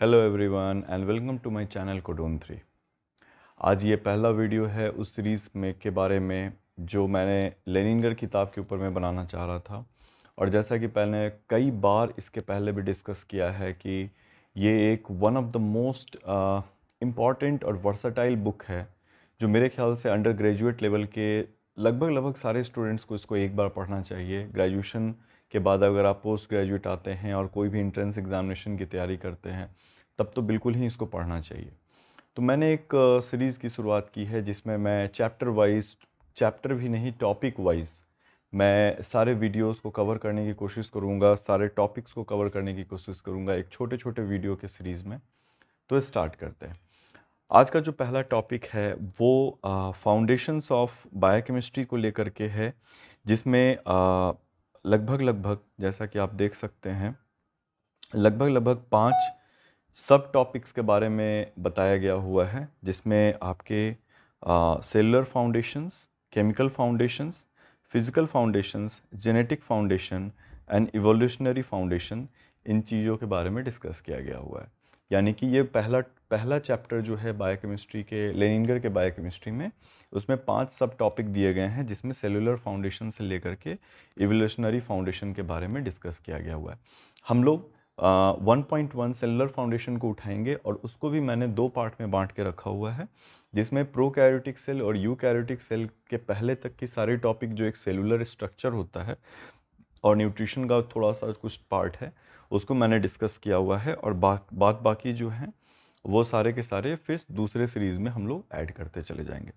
Hello everyone and welcome to my channel codon three आज ये पहला वीडियो है उस सीरीज़ में के बारे में जो मैंने लेनिनगर किताब के ऊपर मैं बनाना चाह रहा था और जैसा कि पहले कई बार इसके पहले भी डिस्कस किया है कि ये एक one of the most important और वर्साटाइल बुक है जो मेरे ख्याल से अंडर ग्रेजुएट लेवल के लगभग लगभग सारे स्टूडेंट्स को इसको एक बार पढ़ना चाहिए ग्रेजुएशन के बाद अगर आप पोस्ट ग्रेजुएट आते हैं और कोई भी इंट्रेंस एग्ज़ामिनेशन की तैयारी करते हैं तब तो बिल्कुल ही इसको पढ़ना चाहिए तो मैंने एक सीरीज़ की शुरुआत की है जिसमें मैं चैप्टर वाइज चैप्टर भी नहीं टॉपिक वाइज मैं सारे वीडियोस को कवर करने की कोशिश करूँगा सारे टॉपिक्स को कवर करने की कोशिश करूँगा एक छोटे छोटे वीडियो के सीरीज़ में तो स्टार्ट करते हैं आज का जो पहला टॉपिक है वो फाउंडेशंस ऑफ बायोकेमिस्ट्री को लेकर के है जिसमें लगभग लगभग जैसा कि आप देख सकते हैं लगभग लगभग पाँच सब टॉपिक्स के बारे में बताया गया हुआ है जिसमें आपके cellular foundations chemical foundations physical foundations genetic foundation and evolutionary foundation इन चीज़ों के बारे में डिस्कस किया गया हुआ है यानी कि ये पहला पहला चैप्टर जो है बायोकेमिस्ट्री के लेनिनगर के बायोकेमिस्ट्री में उसमें पांच सब टॉपिक दिए गए हैं जिसमें सेलुलर फाउंडेशन से लेकर के एवोल्यूशनरी फाउंडेशन के बारे में डिस्कस किया गया हुआ है हम लोग one point one cellular foundation को उठाएंगे और उसको भी मैंने दो पार्ट में बांट के रखा हुआ है जिसमें प्रो सेल और यू कैरोटिक सेल के पहले तक की सारे टॉपिक जो एक सेलुलर स्ट्रक्चर होता है और न्यूट्रिशन का थोड़ा सा कुछ पार्ट है उसको मैंने डिस्कस किया हुआ है और बा, बात बाकी जो हैं वो सारे के सारे फिर दूसरे सीरीज़ में हम लोग ऐड करते चले जाएंगे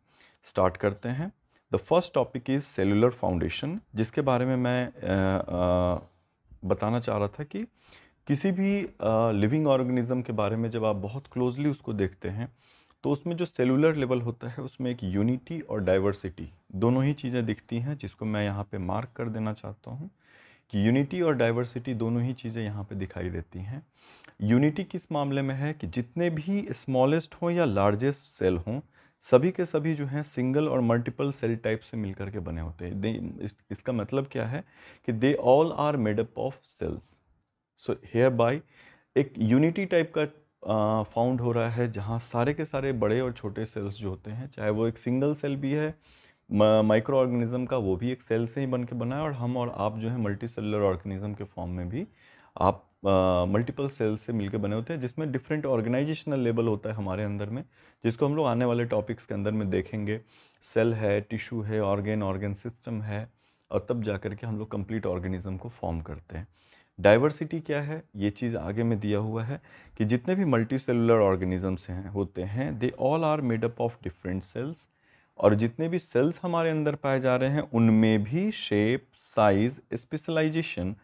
स्टार्ट करते हैं the first topic is cellular foundation जिसके बारे में मैं आ, आ, बताना चाह रहा था कि किसी भी लिविंग ऑर्गेनिज़म के बारे में जब आप बहुत क्लोजली उसको देखते हैं तो उसमें जो सेलुलर लेवल होता है उसमें एक यूनिटी और डाइवर्सिटी दोनों ही चीज़ें दिखती हैं जिसको मैं यहाँ पे मार्क कर देना चाहता हूँ कि यूनिटी और डाइवर्सिटी दोनों ही चीज़ें यहाँ पे दिखाई देती हैं यूनिटी किस मामले में है कि जितने भी स्मॉलेस्ट हों या लार्जेस्ट सेल हों सभी के सभी जो हैं सिंगल और मल्टीपल सेल टाइप से मिलकर के बने होते हैं इस, इसका मतलब क्या है कि they all are made up of cells so hereby एक यूनिटी टाइप का फाउंड हो रहा है जहाँ सारे के सारे बड़े और छोटे सेल्स जो होते हैं चाहे वो एक सिंगल सेल भी है माइक्रो ऑर्गेनिज्म का वो भी एक सेल से ही बन के बना है और हम और आप जो है मल्टी सेलुलर ऑर्गेनिज्म के फॉर्म में भी आप मल्टीपल सेल्स से मिलकर बने होते हैं जिसमें डिफरेंट ऑर्गेनाइजेशनल लेवल होता है हमारे अंदर में जिसको हम लोग आने वाले टॉपिक्स के अंदर में देखेंगे सेल है टिश्यू है ऑर्गेन ऑर्गेन सिस्टम है और तब जा कर के हम लोग कंप्लीट ऑर्गेनिज्म को फॉर्म करते हैं डाइवर्सिटी क्या है ये चीज़ आगे में दिया हुआ है कि जितने भी मल्टी सेलुलर ऑर्गेनिजम्स हैं होते हैं they all are made up of different cells और जितने भी सेल्स हमारे अंदर पाए जा रहे हैं उनमें भी शेप साइज़ स्पेशलाइजेशन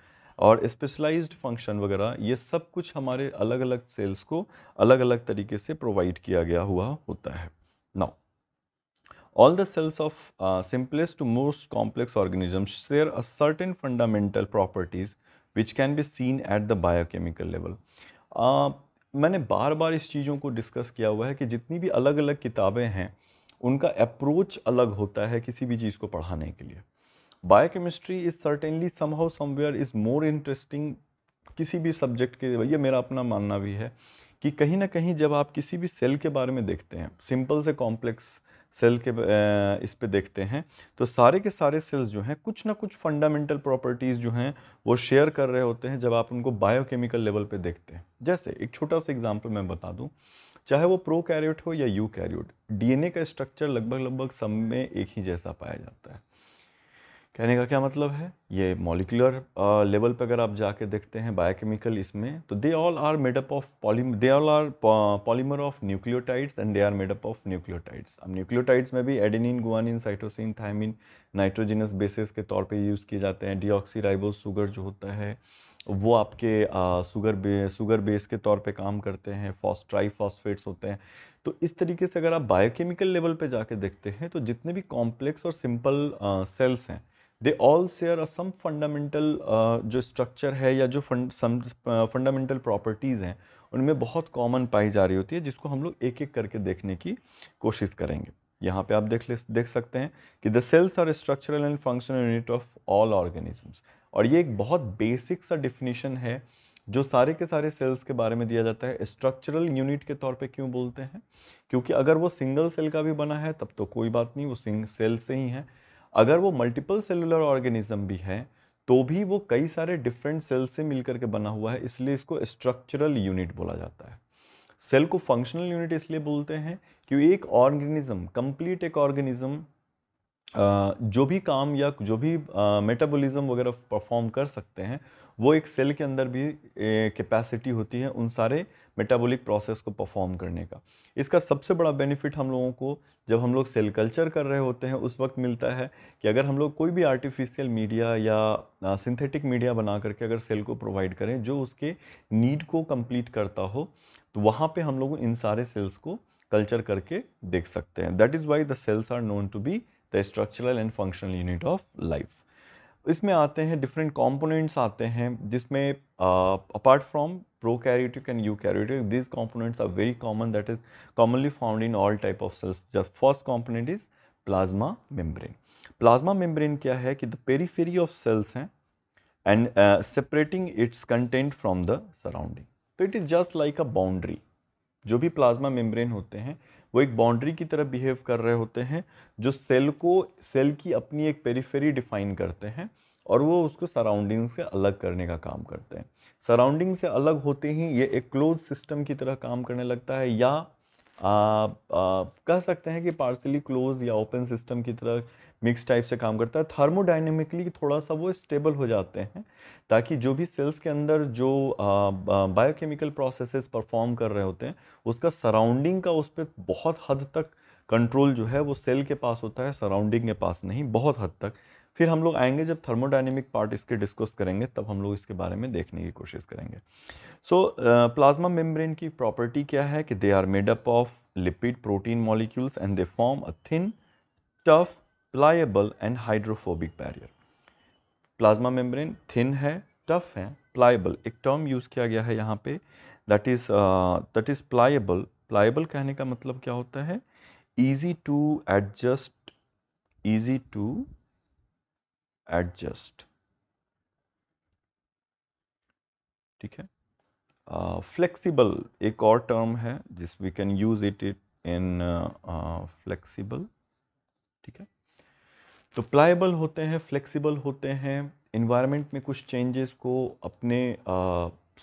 और स्पेशलाइज्ड फंक्शन वगैरह ये सब कुछ हमारे अलग अलग सेल्स को अलग अलग तरीके से प्रोवाइड किया गया हुआ होता है now all the cells of simplest to most complex complex share a certain fundamental properties which can be seen at the biochemical level मैंने बार बार इस चीज़ों को डिस्कस किया हुआ है कि जितनी भी अलग अलग किताबें हैं उनका अप्रोच अलग होता है किसी भी चीज़ को पढ़ाने के लिए biochemistry is certainly somehow somewhere is more interesting किसी भी सब्जेक्ट के ये मेरा अपना मानना भी है कि कहीं ना कहीं जब आप किसी भी सेल के बारे में देखते हैं सिंपल से कॉम्प्लेक्स सेल के इस पे देखते हैं तो सारे के सारे सेल्स जो हैं कुछ ना कुछ फंडामेंटल प्रॉपर्टीज़ जो हैं वो शेयर कर रहे होते हैं जब आप उनको बायोकेमिकल लेवल पे देखते हैं जैसे एक छोटा सा एग्जांपल मैं बता दूं चाहे वो प्रो कैरियोट हो या यू कैरियोट डीएनए का स्ट्रक्चर लगभग लगभग सब में एक ही जैसा पाया जाता है कहने का क्या मतलब है ये मॉलिकुलर लेवल पर अगर आप जाके देखते हैं बायोकेमिकल इसमें तो they all are made up of poly they all are polymer of nucleotides and they are made up of nucleotides अब न्यूक्लियोटाइड्स में भी adenine guanine cytosine thymine nitrogenous bases के तौर पे यूज़ किए जाते हैं डी सुगर जो होता है वो आपके शुगर सुगर बे शुगर बेस के तौर पे काम करते हैं फॉस्ट्राई फॉस्फेट्स होते हैं तो इस तरीके से अगर आप बायोकेमिकल लेवल पे जाके देखते हैं तो जितने भी कॉम्प्लेक्स और सिंपल सेल्स हैं they all share some fundamental जो स्ट्रक्चर है या जो फंडामेंटल प्रॉपर्टीज़ हैं उनमें बहुत कॉमन पाई जा रही होती है जिसको हम लोग एक एक करके देखने की कोशिश करेंगे यहाँ पे आप देख ले देख सकते हैं कि the cells are structural and functional unit of all organisms और ये एक बहुत बेसिक सा डिफिनीशन है जो सारे के सारे सेल्स के बारे में दिया जाता है स्ट्रक्चरल यूनिट के तौर पे क्यों बोलते हैं क्योंकि अगर वो सिंगल सेल का भी बना है तब तो कोई बात नहीं वो सिंग सेल से ही है अगर वो मल्टीपल सेलुलर ऑर्गेनिज्म भी है तो भी वो कई सारे डिफरेंट सेल से मिलकर के बना हुआ है इसलिए इसको स्ट्रक्चरल यूनिट बोला जाता है सेल को फंक्शनल यूनिट इसलिए बोलते हैं कि एक ऑर्गेनिज्म कंप्लीट एक ऑर्गेनिज्म जो भी काम या जो भी मेटाबॉलिज्म वगैरह परफॉर्म कर सकते हैं वो एक सेल के अंदर भी कैपेसिटी होती है उन सारे मेटाबॉलिक प्रोसेस को परफॉर्म करने का इसका सबसे बड़ा बेनिफिट हम लोगों को जब हम लोग सेल कल्चर कर रहे होते हैं उस वक्त मिलता है कि अगर हम लोग कोई भी आर्टिफिशियल मीडिया या सिंथेटिक मीडिया बना करके अगर सेल को प्रोवाइड करें जो उसके नीड को कंप्लीट करता हो तो वहाँ पे हम लोग इन सारे सेल्स को कल्चर करके देख सकते हैं that is why the cells are known to be the structural and functional unit of life इसमें आते हैं डिफरेंट कॉम्पोनेंट्स आते हैं जिसमें apart from pro prokaryotic and eu eukaryotic this components are very common that is commonly found in all type of cells the first component is plasma membrane plasma membrane क्या है कि the periphery of cells हैं and separating its content from the surrounding तो it is just like a boundary जो भी plasma membrane होते हैं वो एक बाउंड्री की तरह बिहेव कर रहे होते हैं जो सेल को सेल की अपनी एक पेरीफेरी डिफाइन करते हैं और वो उसको सराउंडिंग से अलग करने का काम करते हैं सराउंडिंग से अलग होते ही ये एक क्लोज सिस्टम की तरह काम करने लगता है या आ, आ, कह सकते हैं कि पार्सली क्लोज या ओपन सिस्टम की तरह मिक्स टाइप से काम करता है थर्मोडाइनमिकली थोड़ा सा वो स्टेबल हो जाते हैं ताकि जो भी सेल्स के अंदर जो बायोकेमिकल प्रोसेसेस परफॉर्म कर रहे होते हैं उसका सराउंडिंग का उस पर बहुत हद तक कंट्रोल जो है वो सेल के पास होता है सराउंडिंग के पास नहीं बहुत हद तक फिर हम लोग आएंगे जब थर्मोडाइनमिक पार्ट इसके डिस्कस करेंगे तब हम लोग इसके बारे में देखने की कोशिश करेंगे सो प्लाज्मा मेम्ब्रेन की प्रॉपर्टी क्या है कि they are made up of lipid protein molecules and they form a thin tough pliable and hydrophobic barrier plasma membrane thin है टफ है प्लायबल एक टर्म यूज़ किया गया है यहाँ पे that is that is pliable pliable कहने का मतलब क्या होता है easy to adjust easy to adjust ठीक है फ्लेक्सीबल uh, एक और टर्म है जिस we can use it it in flexible ठीक है तो प्लाइबल होते हैं फ्लेक्सिबल होते हैं इन्वायरमेंट में कुछ चेंजेस को अपने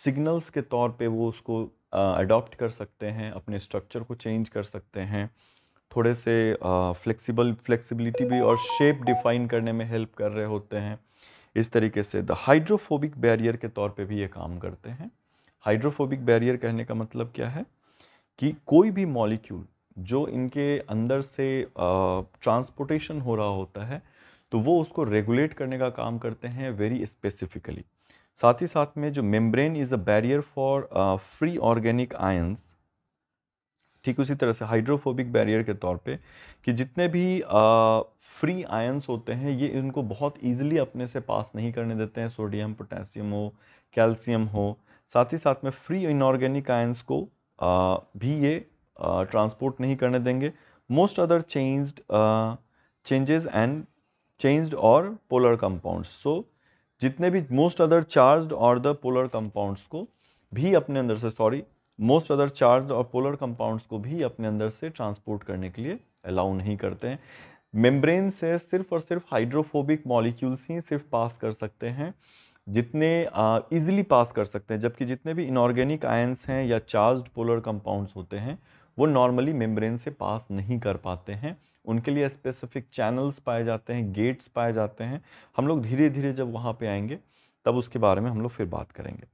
सिग्नल्स के तौर पे वो उसको अडॉप्ट कर सकते हैं अपने स्ट्रक्चर को चेंज कर सकते हैं थोड़े से फ्लेक्सिबल फ्लेक्सिबिलिटी भी और शेप डिफाइन करने में हेल्प कर रहे होते हैं इस तरीके से द हाइड्रोफोबिक बैरियर के तौर पे भी ये काम करते हैं हाइड्रोफोबिक बैरियर कहने का मतलब क्या है कि कोई भी मॉलिक्यूल जो इनके अंदर से ट्रांसपोर्टेशन हो रहा होता है तो वो उसको रेगुलेट करने का काम करते हैं वेरी स्पेसिफिकली साथ ही साथ में जो membrane is a barrier for free organic ions ठीक उसी तरह से हाइड्रोफोबिक बैरियर के तौर पे कि जितने भी फ्री फ्री आयंस होते हैं ये इनको बहुत ईजिली अपने से पास नहीं करने देते हैं सोडियम पोटेशियम हो कैल्शियम हो साथ ही साथ में फ्री इनऑर्गेनिक आयंस को uh, भी ये ट्रांसपोर्ट नहीं करने देंगे most other changed changes and changed और पोलर कंपाउंड्स सो जितने भी मोस्ट अदर चार्ज और द पोलर कंपाउंड्स को भी अपने अंदर से सॉरी मोस्ट अदर चार्ज और पोलर कंपाउंड्स को भी अपने अंदर से ट्रांसपोर्ट करने के लिए अलाउ नहीं करते हैं मेम्ब्रेन से सिर्फ और सिर्फ हाइड्रोफोबिक मॉलिक्यूल्स ही सिर्फ पास कर सकते हैं जितने ईजिली uh, पास कर सकते हैं जबकि जितने भी इनऑर्गेनिक आयंस हैं या चार्ज पोलर कंपाउंड्स होते हैं वो नॉर्मली मेम्ब्रेन से पास नहीं कर पाते हैं उनके लिए स्पेसिफिक चैनल्स पाए जाते हैं गेट्स पाए जाते हैं हम लोग धीरे धीरे जब वहाँ पे आएंगे तब उसके बारे में हम लोग फिर बात करेंगे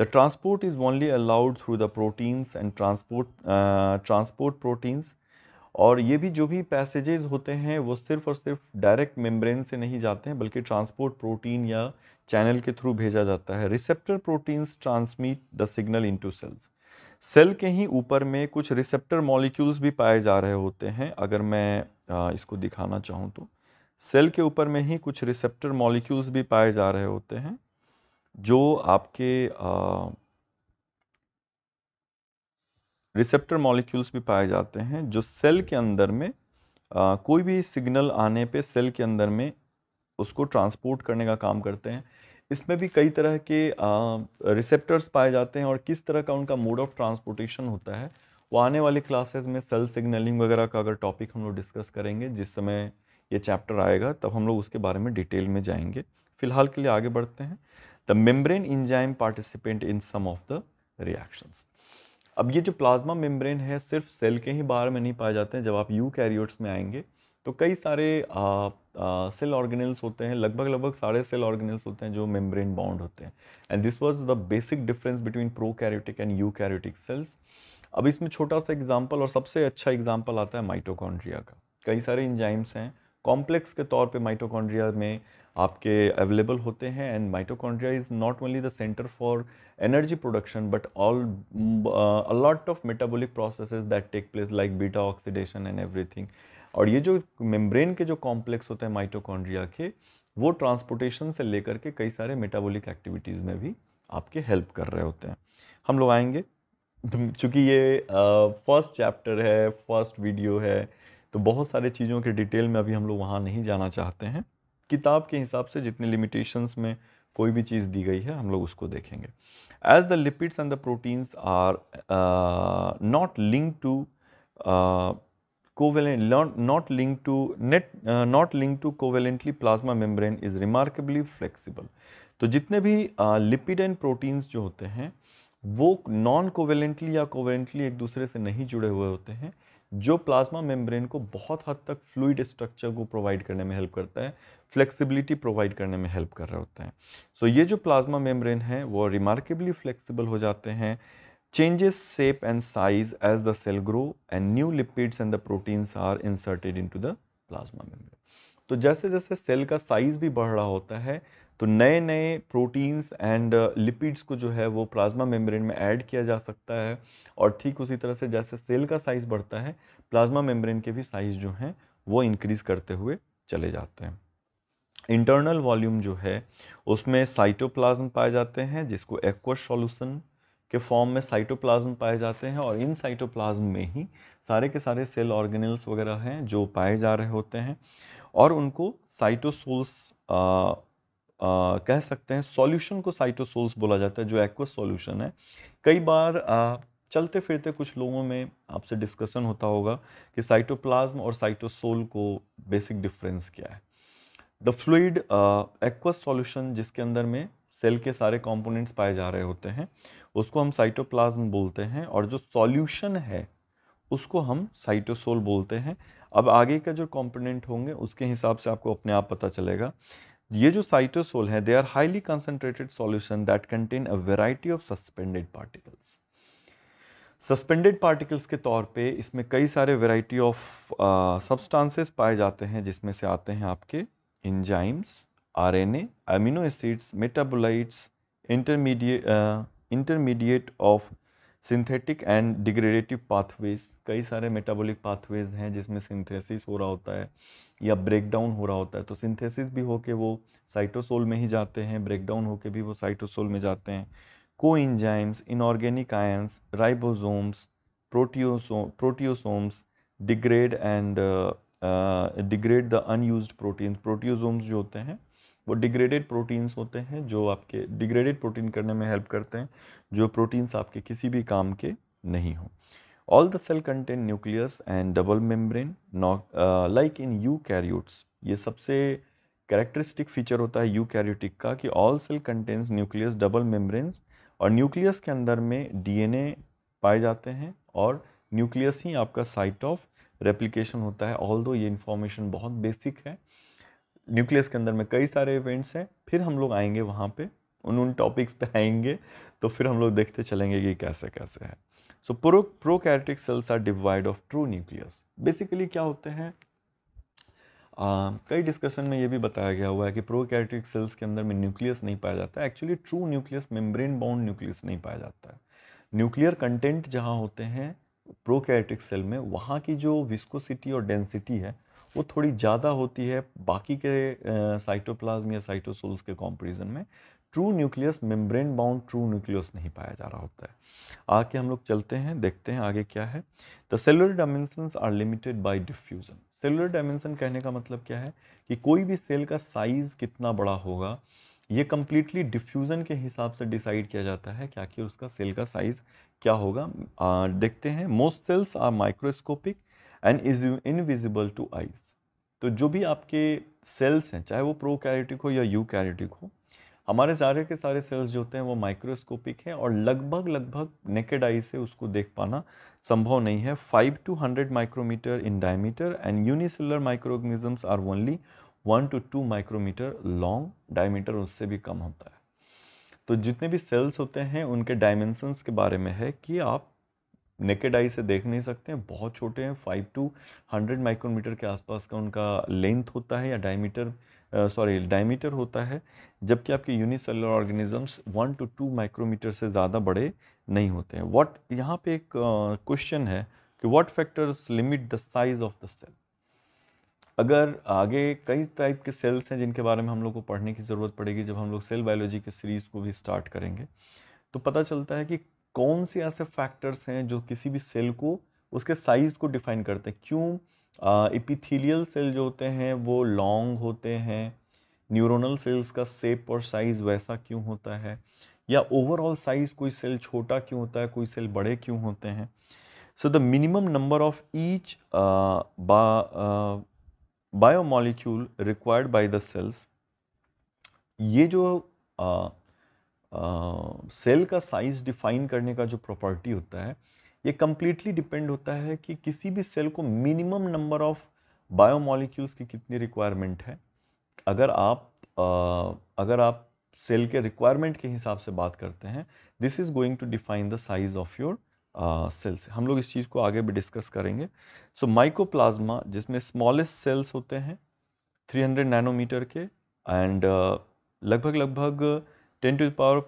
the transport is only allowed through the proteins and transport transport proteins और ये भी जो भी पैसेजेज होते हैं वो सिर्फ और सिर्फ डायरेक्ट मेम्ब्रेन से नहीं जाते हैं बल्कि ट्रांसपोर्ट प्रोटीन या चैनल के थ्रू भेजा जाता है receptor proteins transmit the signal into cells cell के ही ऊपर में कुछ रिसेप्टर मॉलिक्यूल्स भी पाए जा रहे होते हैं अगर मैं इसको दिखाना चाहूँ तो सेल के ऊपर में ही कुछ रिसेप्टर मॉलिक्यूल्स भी पाए जा रहे होते हैं जो आपके रिसेप्टर मॉलिक्यूल्स भी पाए जाते हैं जो सेल के अंदर में आ, कोई भी सिग्नल आने पे सेल के अंदर में उसको ट्रांसपोर्ट करने का काम करते हैं इसमें भी कई तरह के रिसेप्टर्स पाए जाते हैं और किस तरह का उनका मोड ऑफ ट्रांसपोर्टेशन होता है वो आने वाली क्लासेस में सेल सिग्नलिंग वगैरह का अगर टॉपिक हम लोग डिस्कस करेंगे जिस समय ये चैप्टर आएगा तब हम लोग उसके बारे में डिटेल में जाएंगे फिलहाल के लिए आगे बढ़ते हैं the membrane enzyme participant in some of the reactions अब ये जो प्लाज्मा मेम्ब्रेन है सिर्फ सेल के ही बाहर में नहीं पाए जाते हैं जब आप यू कैरियोट्स में आएंगे तो कई सारे आ, आ, सेल ऑर्गेनल्स होते हैं लगभग लगभग सारे सेल ऑर्गेनल्स होते हैं जो मेम्ब्रेन बाउंड होते हैं and this was the basic difference between prokaryotic and you cells अब इसमें छोटा सा एग्जाम्पल और सबसे अच्छा एग्जाम्पल आता है माइटोकॉन्ड्रिया का कई सारे इंजाइम्स हैं कॉम्प्लेक्स के तौर पर माइटोकॉन्ड्रिया में आपके अवेलेबल होते हैं and mitochondria is not only the centre for energy production but all a lot of metabolic processes that take place like beta oxidation and everything और ये जो मेम्ब्रेन के जो कॉम्प्लेक्स होते हैं माइटोकॉन्ड्रिया के वो ट्रांसपोर्टेशन से लेकर के कई सारे मेटाबॉलिक एक्टिविटीज़ में भी आपके हेल्प कर रहे होते हैं हम लोग आएंगे चूँकि ये फर्स्ट चैप्टर है फर्स्ट वीडियो है तो बहुत सारे चीज़ों के डिटेल में अभी हम लोग वहाँ नहीं जाना चाहते हैं किताब के हिसाब से जितने लिमिटेशंस में कोई भी चीज़ दी गई है हम लोग उसको देखेंगे as the lipids and the proteins are not link to covalent not linked to net uh, not linked to covalently plasma membrane is remarkably flexible तो जितने भी लिपिड एंड प्रोटीन्स जो होते हैं वो नॉन कोवेलेंटली या कोवेलेंटली एक दूसरे से नहीं जुड़े हुए होते हैं जो प्लाज्मा मेम्ब्रेन को बहुत हद तक फ्लूड स्ट्रक्चर को प्रोवाइड करने में हेल्प करता है फ्लेक्सिबिलिटी प्रोवाइड करने में हेल्प कर रहे होते हैं सो so, ये जो प्लाज्मा मेम्ब्रेन है वो रिमार्केबली फ्लेक्सिबल हो जाते हैं changes shape and size as the cell grow and new lipids and the proteins are inserted into the plasma membrane. तो जैसे जैसे सेल का साइज भी बढ़ रहा होता है तो नए नए प्रोटीन्स एंड लिपिड्स को जो है वो प्लाज्मा मेम्ब्रेन में ऐड किया जा सकता है और ठीक उसी तरह से जैसे सेल का साइज़ बढ़ता है प्लाज्मा मेम्ब्रेन के भी साइज़ जो हैं वो इंक्रीज़ करते हुए चले जाते हैं इंटरनल वॉल्यूम जो है उसमें साइटोप्लाज्म पाए जाते हैं जिसको एक्वा सॉल्यूशन के फॉर्म में साइटोप्लाज्म पाए जाते हैं और इन साइटोप्लाज्म में ही सारे के सारे सेल ऑर्गेनल्स वगैरह हैं जो पाए जा रहे होते हैं और उनको साइटोसोल्स कह सकते हैं सॉल्यूशन को साइटोसोल्स बोला जाता है जो एक्वस सॉल्यूशन है कई बार आ, चलते फिरते कुछ लोगों में आपसे डिस्कशन होता होगा कि साइटोप्लाज्म और साइटोसोल को बेसिक डिफरेंस क्या है द फ्लूड एक्वस सॉल्यूशन जिसके अंदर में सेल के सारे कंपोनेंट्स पाए जा रहे होते हैं उसको हम साइटोप्लाज्म बोलते हैं और जो सॉल्यूशन है उसको हम साइटोसोल बोलते हैं अब आगे का जो कंपोनेंट होंगे उसके हिसाब से आपको अपने आप पता चलेगा ये जो साइटोसोल है they are highly concentrated solution that contain a variety of suspended particles suspended particles के तौर पे इसमें कई सारे वेराइटी ऑफ सब्सटेंसेस पाए जाते हैं जिसमें से आते हैं आपके enzymes RNA, amino acids metabolites intermediate intermediate of synthetic and degradative pathways कई सारे मेटाबॉलिक पाथवेज हैं जिसमें सिंथेसिस हो रहा होता है या ब्रेकडाउन हो रहा होता है तो सिंथेसिस भी हो के वो साइटोसोल में ही जाते हैं ब्रेकडाउन हो के भी वो साइटोसोल में जाते हैं को enzymes inorganic ions ribosomes proteaso proteasomes degrade and degrade the unused proteins proteasomes जो होते हैं वो डिग्रेडेड प्रोटीन्स होते हैं जो आपके डिग्रेडेड प्रोटीन करने में हेल्प करते हैं जो प्रोटीन्स आपके किसी भी काम के नहीं हों all the cell content nucleus and double membrane like in eukaryotes ये सबसे कैरेक्टरिस्टिक फीचर होता है यू कैरियोटिक का कि all cell contents nucleus double membranes और न्यूक्लियस के अंदर में डीएनए पाए जाते हैं और न्यूक्लियस ही आपका साइट ऑफ रेप्लिकेशन होता है ऑल दो ये इन्फॉर्मेशन बहुत बेसिक है न्यूक्लियस के अंदर में कई सारे इवेंट्स हैं फिर हम लोग आएंगे वहाँ पे उन उन टॉपिक्स पे आएंगे तो फिर हम लोग देखते चलेंगे कि कैसे कैसे है so pro prokaryotic cells are devoid of true nucleus basically क्या होते हैं आ, कई डिस्कशन में ये भी बताया गया हुआ है कि प्रोकैरियोटिक सेल्स के अंदर में न्यूक्लियस नहीं पाया जाता actually true nucleus membrane bound nucleus नहीं पाया जाता है न्यूक्लियर कंटेंट जहाँ होते हैं प्रोकैरियोटिक सेल में वहाँ की जो विस्कोसिटी और डेंसिटी है वो थोड़ी ज़्यादा होती है बाकी के साइटोप्लाज्म या साइटोसोल्स के कॉम्पेरिजन में true nucleus membrane bound true nucleus नहीं पाया जा रहा होता है आके हम लोग चलते हैं देखते हैं आगे क्या है the cellular dimensions are limited by diffusion cellular dimension कहने का मतलब क्या है कि कोई भी सेल का साइज़ कितना बड़ा होगा ये कम्प्लीटली डिफ्यूज़न के हिसाब से डिसाइड किया जाता है कि आखिर उसका सेल का साइज़ क्या होगा आ, देखते हैं most cells are microscopic and is invisible to eyes तो जो भी आपके सेल्स हैं चाहे वो प्रो कैरेटिक हो या यू कैरेटिक हो हमारे सारे के सारे सेल्स जो होते हैं वो माइक्रोस्कोपिक हैं और लगभग लगभग नेकेड आई से उसको देख पाना संभव नहीं है five to hundred micrometer in diameter and unicellular microorganisms are only one to two micrometer long diameter उससे भी कम होता है तो जितने भी सेल्स होते हैं उनके डायमेंसन्स के बारे में है कि आप नेकेड आई से देख नहीं सकते हैं बहुत छोटे हैं फाइव टू हंड्रेड माइक्रोमीटर के आसपास का उनका लेंथ होता है या डायमीटर सॉरी डायमीटर होता है जबकि आपके unicellular organisms one to two micrometer से ज़्यादा बड़े नहीं होते हैं वॉट यहाँ पे एक क्वेश्चन uh, है कि what factors limit the size of the cell अगर आगे कई टाइप के सेल्स हैं जिनके बारे में हम लोग को पढ़ने की ज़रूरत पड़ेगी जब हम लोग सेल बायोलॉजी के सीरीज़ को भी स्टार्ट करेंगे तो पता चलता है कि कौन से ऐसे फैक्टर्स हैं जो किसी भी सेल को उसके साइज़ को डिफाइन करते हैं क्यों इपिथीलियल सेल जो होते हैं वो लॉन्ग होते हैं न्यूरोनल सेल्स का सेप और साइज़ वैसा क्यों होता है या ओवरऑल साइज़ कोई सेल छोटा क्यों होता है कोई सेल बड़े क्यों होते हैं so the minimum number of each biomolecule required by the cells ये जो uh, सेल का साइज़ डिफाइन करने का जो प्रॉपर्टी होता है ये कम्प्लीटली डिपेंड होता है कि किसी भी सेल को मिनिमम नंबर ऑफ़ बायोमोलिक्यूल्स की कितनी रिक्वायरमेंट है अगर आप uh, अगर आप सेल के रिक्वायरमेंट के हिसाब से बात करते हैं this is going to define the size of your cells हम लोग इस चीज़ को आगे भी डिस्कस करेंगे सो so, माइकोप्लाज्मा जिसमें स्मॉलेस्ट सेल्स होते हैं 300 नैनोमीटर के एंड uh, लगभग लगभग ten to power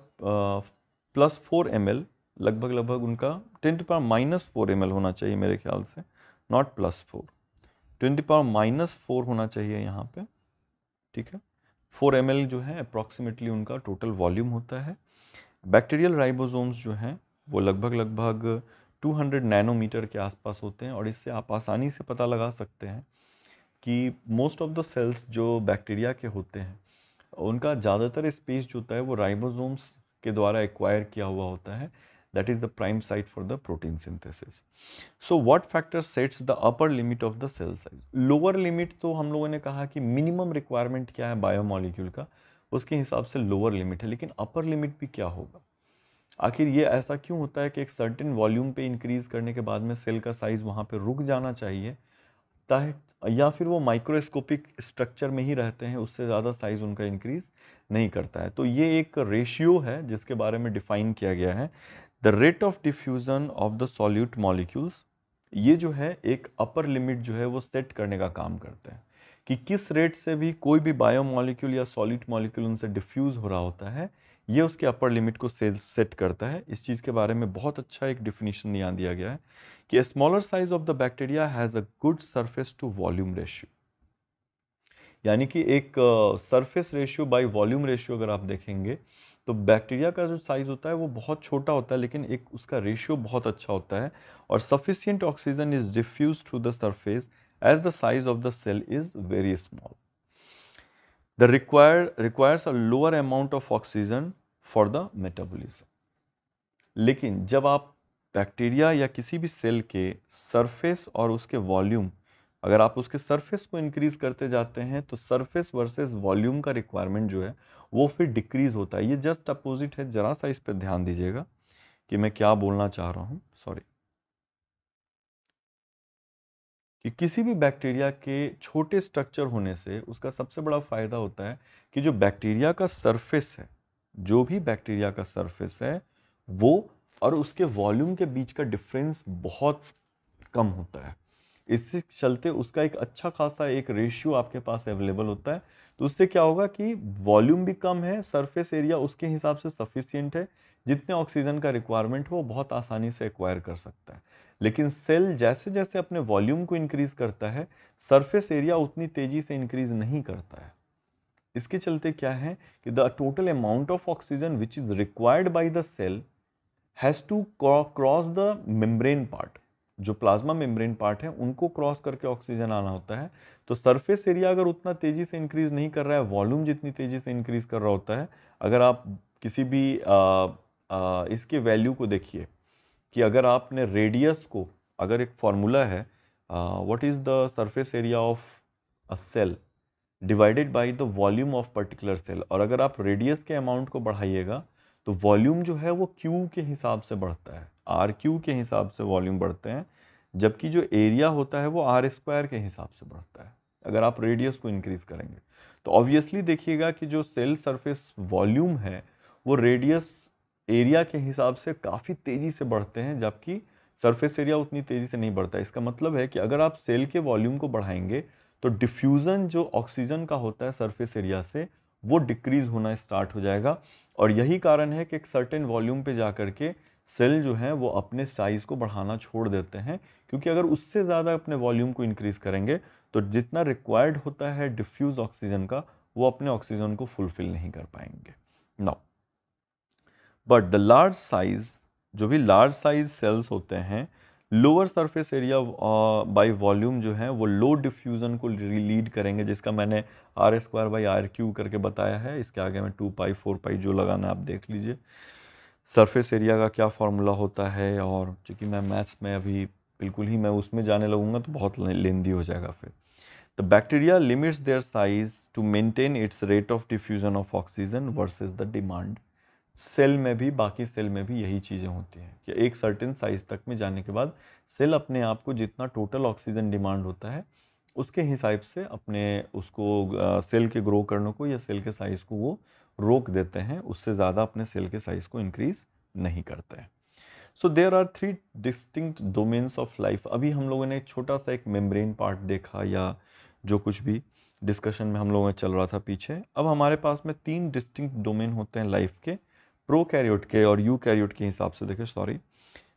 plus four M लगभग लगभग उनका ten to power minus four M होना चाहिए मेरे ख्याल से not plus four ten to power minus four होना चाहिए यहाँ पे ठीक है फोर एम जो है अप्रॉक्सीमेटली उनका टोटल वॉल्यूम होता है बैक्टीरियल राइबोसोम्स जो हैं वो लगभग लगभग 200 नैनोमीटर के आसपास होते हैं और इससे आप आसानी से पता लगा सकते हैं कि मोस्ट ऑफ द सेल्स जो बैक्टीरिया के होते हैं उनका ज़्यादातर स्पेस जो होता है वो राइबोसोम्स के द्वारा एक्वायर किया हुआ होता है that is the prime site for the protein synthesis so what factor sets the upper limit of the cell size lower limit तो हम लोगों ने कहा कि मिनिमम रिक्वायरमेंट क्या है बायोमोलिक्यूल का उसके हिसाब से लोअर लिमिट है लेकिन अपर लिमिट भी क्या होगा आखिर ये ऐसा क्यों होता है कि एक सर्टेन वॉल्यूम पे इंक्रीज करने के बाद में सेल का साइज़ वहाँ पे रुक जाना चाहिए दिखता है या फिर वो माइक्रोस्कोपिक स्ट्रक्चर में ही रहते हैं उससे ज़्यादा साइज़ उनका इंक्रीज़ नहीं करता है तो ये एक रेशियो है जिसके बारे में डिफ़ाइन किया गया है the rate of diffusion of the solute molecules ये जो है एक अपर लिमिट जो है वो सेट करने का काम करते हैं कि किस रेट से भी कोई भी बायो मॉलिक्यूल या सॉलिड मॉलिक्यूल उनसे डिफ्यूज़ हो रहा होता है ये उसके अपर लिमिट को सेल सेट करता है इस चीज़ के बारे में बहुत अच्छा एक डिफिनीशन यहाँ दिया गया है कि smaller size of the bacteria has a good surface to volume ratio यानी कि एक surface ratio by volume ratio अगर आप देखेंगे तो बैक्टीरिया का जो साइज़ होता है वो बहुत छोटा होता है लेकिन एक उसका रेशियो बहुत अच्छा होता है और sufficient oxygen is diffuse through the surface as the size of the cell is very small the required requires a lower amount of oxygen for the metabolism. लेकिन जब आप बैक्टीरिया या किसी भी सेल के सरफेस और उसके वॉल्यूम अगर आप उसके सरफेस को इंक्रीज करते जाते हैं तो सरफेस वर्सेस वॉल्यूम का रिक्वायरमेंट जो है वो फिर डिक्रीज़ होता है ये जस्ट अपोजिट है ज़रा सा इस पर ध्यान दीजिएगा कि मैं क्या बोलना चाह रहा हूँ सॉरी कि किसी भी बैक्टीरिया के छोटे स्ट्रक्चर होने से उसका सबसे बड़ा फ़ायदा होता है कि जो बैक्टीरिया का सरफेस है जो भी बैक्टीरिया का सरफेस है वो और उसके वॉल्यूम के बीच का डिफरेंस बहुत कम होता है इससे चलते उसका एक अच्छा खासा एक रेशियो आपके पास अवेलेबल होता है तो उससे क्या होगा कि वॉल्यूम भी कम है सरफेस एरिया उसके हिसाब से सफिशियंट है जितने ऑक्सीजन का रिक्वायरमेंट हो वो बहुत आसानी से एक्वायर कर सकता है लेकिन सेल जैसे जैसे अपने वॉल्यूम को इंक्रीज करता है सरफेस एरिया उतनी तेज़ी से इंक्रीज नहीं करता है इसके चलते क्या है कि the total amount of oxygen which is required by the cell has to cross the membrane part जो प्लाज्मा मेम्ब्रेन पार्ट है उनको क्रॉस करके ऑक्सीजन आना होता है तो सरफेस एरिया अगर उतना तेज़ी से इंक्रीज़ नहीं कर रहा है वॉल्यूम जितनी तेज़ी से इंक्रीज़ कर रहा होता है अगर आप किसी भी आ, आ, इसके वैल्यू को देखिए कि अगर आपने रेडियस को अगर एक फार्मूला है what is the surface area of a cell divided by the volume of particular cell और अगर आप रेडियस के अमाउंट को बढ़ाइएगा तो वॉल्यूम जो है वो क्यू के हिसाब से बढ़ता है आर क्यू के हिसाब से वॉल्यूम बढ़ते हैं जबकि जो एरिया होता है वो आर स्क्वायर के हिसाब से बढ़ता है अगर आप रेडियस को इंक्रीज़ करेंगे तो ऑब्वियसली देखिएगा कि जो सेल सरफेस वॉल्यूम है वो रेडियस एरिया के हिसाब से काफ़ी तेज़ी से बढ़ते हैं जबकि सरफेस एरिया उतनी तेज़ी से नहीं बढ़ता इसका मतलब है कि अगर आप सेल के वॉल्यूम को बढ़ाएंगे तो डिफ्यूज़न जो ऑक्सीजन का होता है सरफेस एरिया से वो डिक्रीज़ होना स्टार्ट हो जाएगा और यही कारण है कि एक सर्टेन वॉल्यूम पे जा कर के सेल जो है वो अपने साइज़ को बढ़ाना छोड़ देते हैं क्योंकि अगर उससे ज़्यादा अपने वॉल्यूम को इनक्रीज करेंगे तो जितना रिक्वायर्ड होता है डिफ्यूज़ ऑक्सीजन का वो अपने ऑक्सीजन को फुलफ़िल नहीं कर पाएंगे no. But the large size जो भी लार्ज साइज सेल्स होते हैं lower surface area by volume जो है वो लो डिफ्यूज़न को लीड करेंगे जिसका मैंने R square by R cube करके बताया है इसके आगे में टू पाई फोर पाई जो लगाना आप देख लीजिए सरफेस एरिया का क्या फार्मूला होता है और चूँकि मैं मैथ्स में अभी बिल्कुल ही मैं उसमें जाने लगूँगा तो बहुत लेंदी हो जाएगा फिर the bacteria limits their size to maintain its rate of diffusion of oxygen versus the demand cell में भी बाकी सेल में भी यही चीज़ें होती हैं कि एक सर्टेन साइज तक में जाने के बाद सेल अपने आप को जितना टोटल ऑक्सीजन डिमांड होता है उसके हिसाब से अपने उसको सेल के ग्रो करने को या सेल के साइज़ को वो रोक देते हैं उससे ज़्यादा अपने सेल के साइज़ को इंक्रीज़ नहीं करते हैं so there are three distinct domains of life अभी हम लोगों ने एक छोटा सा एक मेम्ब्रेन पार्ट देखा या जो कुछ भी डिस्कशन में हम लोगों ने चल रहा था पीछे अब हमारे पास में तीन डिस्टिंक्ट डोमेन होते हैं लाइफ के प्रोकैरियोट के और यूकैरियोट के हिसाब से देखें sorry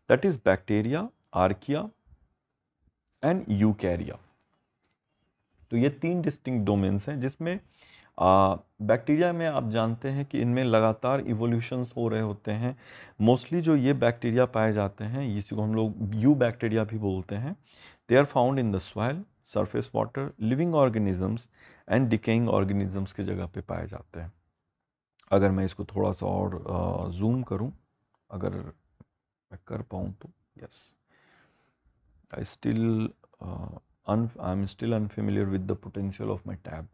that is bacteria archaea and eukarya तो ये तीन डिस्टिंक्ट डोमेन्स हैं जिसमें बैक्टीरिया में आप जानते हैं कि इनमें लगातार इवोल्यूशंस हो रहे होते हैं मोस्टली जो ये बैक्टीरिया पाए जाते हैं इसी को हम लोग यू बैक्टीरिया भी बोलते हैं they are found in the soil surface water living organisms and decaying organisms की जगह पे पाए जाते हैं अगर मैं इसको थोड़ा सा और जूम करूं अगर मैं कर पाऊं तो yes I still I am still unfamiliar with the potential of my tab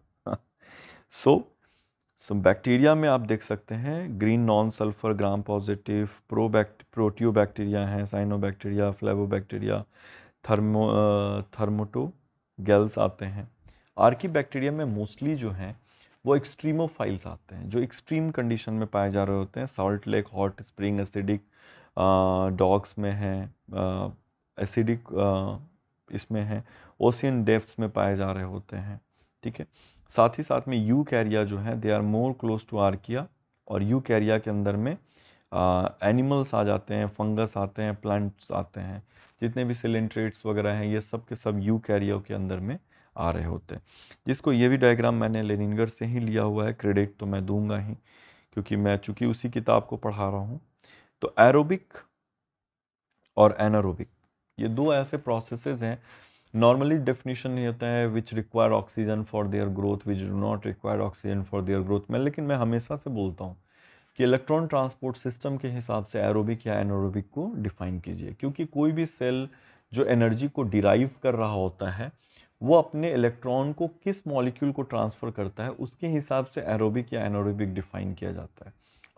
so so bacteria में आप देख सकते हैं green non sulphur gram positive pro proteobacteria हैं cyanobacteria flavobacteria thermo thermotogales आते हैं Archie bacteria में mostly जो हैं वो एक्सट्रीमो फाइल्स आते हैं जो एक्सट्रीम कंडीशन में पाए जा रहे होते हैं salt lake hot spring acidic bogs में हैं एसिडिक इसमें हैं ओशियन डेप्थ्स में पाए जा रहे होते हैं ठीक है साथ ही साथ में यू कैरिया जो है they are more close to archaea और यू कैरिया के अंदर में एनिमल्स आ जाते हैं फंगस आते हैं प्लांट्स आते हैं जितने भी सिलेंट्रेट्स वगैरह हैं ये सब के सब यू कैरिया के अंदर में आ रहे होते हैं जिसको ये भी डायग्राम मैंने लेनिनगर से ही लिया हुआ है क्रेडिट तो मैं दूंगा ही क्योंकि मैं चूंकि उसी किताब को पढ़ा रहा हूँ तो एरोबिक और एनारोबिक ये दो ऐसे प्रोसेसेस हैं नॉर्मली डेफिनेशन ये होता है which require oxygen for their growth which do not require oxygen for their growth में लेकिन मैं हमेशा से बोलता हूँ कि इलेक्ट्रॉन ट्रांसपोर्ट सिस्टम के हिसाब से एरोबिक या एनोरोबिक को डिफाइन कीजिए क्योंकि कोई भी सेल जो एनर्जी को डिराइव कर रहा होता है वो अपने इलेक्ट्रॉन को किस मॉलिक्यूल को ट्रांसफ़र करता है उसके हिसाब से एरोबिक या एनोरोबिक डिफाइन किया जाता है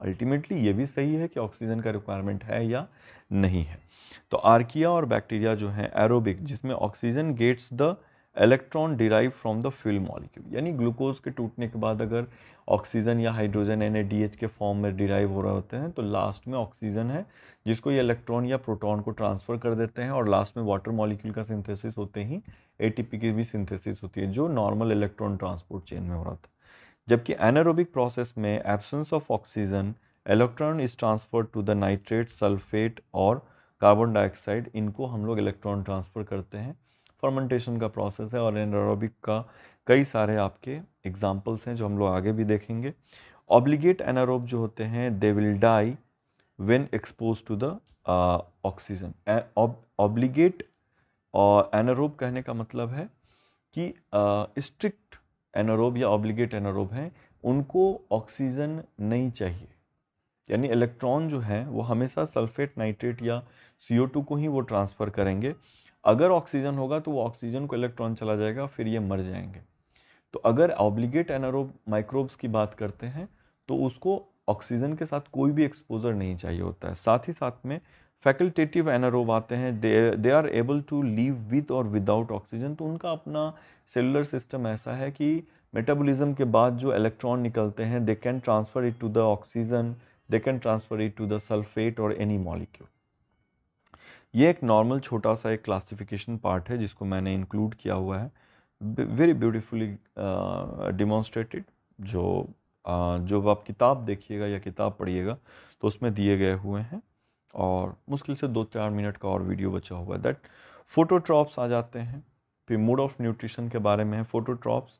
अल्टीमेटली ये भी सही है कि ऑक्सीजन का रिक्वायरमेंट है या नहीं है तो आर्किया और बैक्टीरिया जो हैं एरोबिक जिसमें oxygen gets the electron derive from the fuel molecule यानी ग्लूकोज के टूटने के बाद अगर ऑक्सीजन या हाइड्रोजन एन के फॉर्म में डिराइव हो रहे होते हैं तो लास्ट में ऑक्सीजन है जिसको ये इलेक्ट्रॉन या प्रोटॉन को ट्रांसफ़र कर देते हैं और लास्ट में वाटर मॉलिक्यूल का सिंथेसिस होते ही एटीपी की भी सिंथेसिस होती है जो नॉर्मल इलेक्ट्रॉन ट्रांसपोर्ट चेन में हो रहा था जबकि एनारोबिक प्रोसेस में absence of oxygen electron is transferred to the nitrate sulphate और कार्बन डाइऑक्साइड इनको हम लोग इलेक्ट्रॉन ट्रांसफ़र करते हैं फर्मेंटेशन का प्रोसेस है और एनारोबिक का कई सारे आपके एग्जाम्पल्स हैं जो हम लोग आगे भी देखेंगे ऑब्लिगेट एनारोब जो होते हैं they will die when expose to the oxygen obligate और एनारोब कहने का मतलब है कि स्ट्रिक्ट एनारोब या ऑब्लिगेट एनारोब हैं उनको ऑक्सीजन नहीं चाहिए यानी इलेक्ट्रॉन जो हैं वो हमेशा सल्फेट नाइट्रेट या टू को ही वो ट्रांसफ़र करेंगे अगर ऑक्सीजन होगा तो वो ऑक्सीजन को इलेक्ट्रॉन चला जाएगा फिर ये मर जाएंगे तो अगर ऑब्लिगेट एनारोब माइक्रोब्स की बात करते हैं तो उसको ऑक्सीजन के साथ कोई भी एक्सपोजर नहीं चाहिए होता है साथ ही साथ में फैकल्टेटिव एनारोब आते हैं they are able to live with और विदाउट ऑक्सीजन तो उनका अपना सेलुलर सिस्टम ऐसा है कि मेटाबॉलिज्म के बाद जो इलेक्ट्रॉन निकलते हैं they can transfer it to the oxygen they can transfer it to the sulphate और एनी मॉलिक्यूल ये एक नॉर्मल छोटा सा एक क्लासिफिकेशन पार्ट है जिसको मैंने इंक्लूड किया हुआ है वेरी ब्यूटिफुली डिमॉन्स्ट्रेटेड जो uh, जो आप किताब देखिएगा या किताब पढ़िएगा तो उसमें दिए गए हुए हैं और मुश्किल से दो चार मिनट का और वीडियो बचा हुआ है दैट फोटोट्रॉप्स आ जाते हैं फिर मोड ऑफ न्यूट्रिशन के बारे में है phototrophs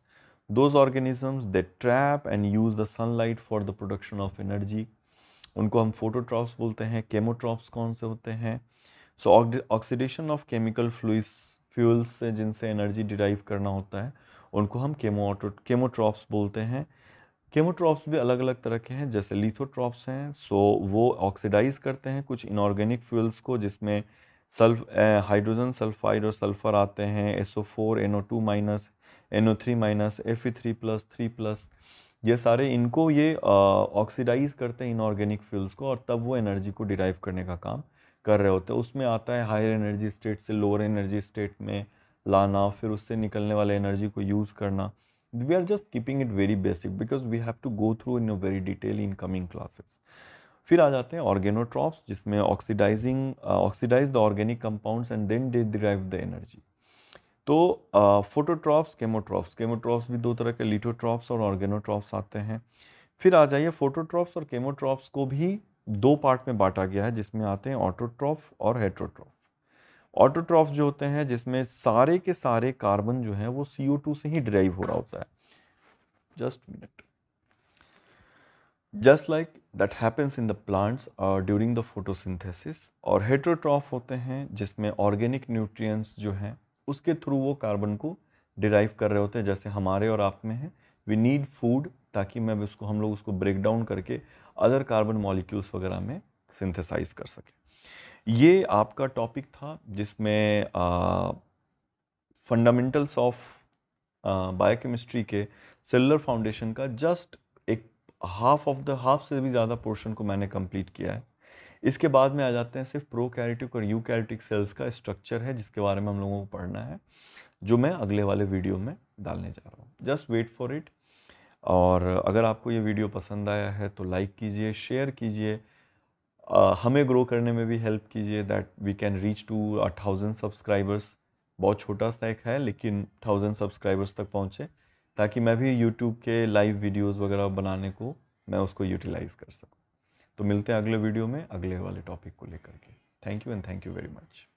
those organisms they trap and use the sunlight for the production of energy उनको हम फोटोट्रॉप्स बोलते हैं केमोट्रॉप्स कौन से होते हैं so oxidation of chemical flues fuels से जिनसे एनर्जी डिराइव करना होता है उनको हम केमो केमोट्रॉप्स बोलते हैं केमोट्रॉप्स भी अलग अलग तरह के हैं जैसे लिथोट्रॉप्स हैं सो वो ऑक्सीडाइज करते हैं कुछ इनऑर्गेनिक फ्यूल्स को जिसमें सल्फ हाइड्रोजन सल्फाइड और सल्फ़र आते हैं S O four N O two minus N O three minus F E three plus three plus ये सारे इनको ये ऑक्सीडाइज करते हैं इनऑर्गेनिक फ्यूल्स को और तब वो एनर्जी को डिराइव करने का काम कर रहे होते हैं उसमें आता है हायर एनर्जी स्टेट से लोअर एनर्जी स्टेट में लाना फिर उससे निकलने वाले एनर्जी को यूज़ करना we are just keeping it very basic because we have to go through in a very detail in coming classes फिर आ जाते हैं ऑर्गेनोट्रॉप्स जिसमें oxidising oxidise the organic compounds and then they derive the energy तो phototrophs केमोट्रॉप्स केमोट्रॉप्स भी दो तरह के लिटोट्रॉप्स और ऑर्गेनोट्रॉप्स आते हैं फिर आ जाइए फोटोट्रॉप्स और केमोट्रॉप्स को भी दो पार्ट में बांटा गया है जिसमें आते हैं ऑटोट्रॉप और हेट्रोट्रॉप ऑटोट्रॉफ जो होते हैं जिसमें सारे के सारे कार्बन जो है वो टू से ही डिराइव हो रहा होता है just minute just like that happens in the plants और ड्यूरिंग द फोटोसिंथेसिस और हेट्रोट्रॉफ होते हैं जिसमें ऑर्गेनिक न्यूट्रिएंट्स जो हैं उसके थ्रू वो कार्बन को डिराइव कर रहे होते हैं जैसे हमारे और आप में है वी नीड फूड ताकि मैं उसको हम लोग उसको ब्रेक डाउन करके अदर कार्बन मॉलिक्यूल्स वगैरह में सिंथेसाइज कर सकें ये आपका टॉपिक था जिसमें फंडामेंटल्स ऑफ बायोकेमिस्ट्री के सेलर फाउंडेशन का जस्ट एक हाफ ऑफ द हाफ से भी ज़्यादा पोर्शन को मैंने कंप्लीट किया है इसके बाद में आ जाते हैं सिर्फ प्रो और यू सेल्स का स्ट्रक्चर है जिसके बारे में हम लोगों को पढ़ना है जो मैं अगले वाले वीडियो में डालने जा रहा हूँ जस्ट वेट फॉर इट और अगर आपको ये वीडियो पसंद आया है तो लाइक कीजिए शेयर कीजिए हमें ग्रो करने में भी हेल्प कीजिए that we can reach to a thousand subscribers बहुत छोटा सा एक है लेकिन थाउजेंड सब्सक्राइबर्स तक पहुँचे ताकि मैं भी यूट्यूब के लाइव वीडियोज़ वगैरह बनाने को मैं उसको यूटिलाइज़ कर सकूँ तो मिलते हैं अगले वीडियो में अगले वाले टॉपिक को लेकर के thank you and thank you very much